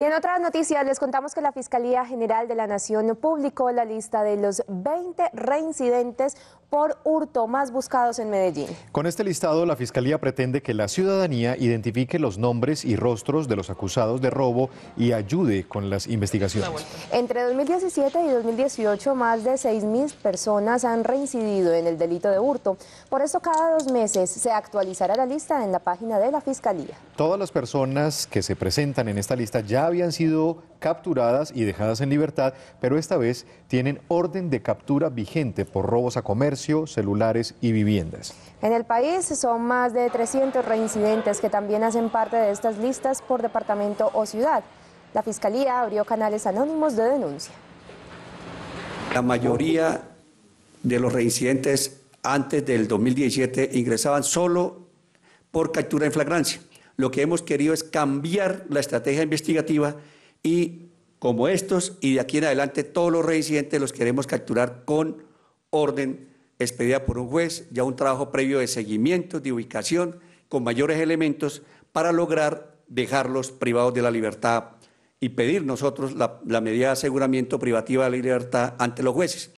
Y en otras noticias les contamos que la Fiscalía General de la Nación publicó la lista de los 20 reincidentes por hurto más buscados en Medellín. Con este listado, la Fiscalía pretende que la ciudadanía identifique los nombres y rostros de los acusados de robo y ayude con las investigaciones. Entre 2017 y 2018, más de mil personas han reincidido en el delito de hurto. Por eso, cada dos meses se actualizará la lista en la página de la Fiscalía. Todas las personas que se presentan en esta lista ya habían sido capturadas y dejadas en libertad, pero esta vez tienen orden de captura vigente por robos a comercio celulares y viviendas. En el país son más de 300 reincidentes que también hacen parte de estas listas por departamento o ciudad. La Fiscalía abrió canales anónimos de denuncia. La mayoría de los reincidentes antes del 2017 ingresaban solo por captura en flagrancia. Lo que hemos querido es cambiar la estrategia investigativa y como estos y de aquí en adelante todos los reincidentes los queremos capturar con orden pedida por un juez, ya un trabajo previo de seguimiento, de ubicación, con mayores elementos para lograr dejarlos privados de la libertad y pedir nosotros la, la medida de aseguramiento privativa de la libertad ante los jueces.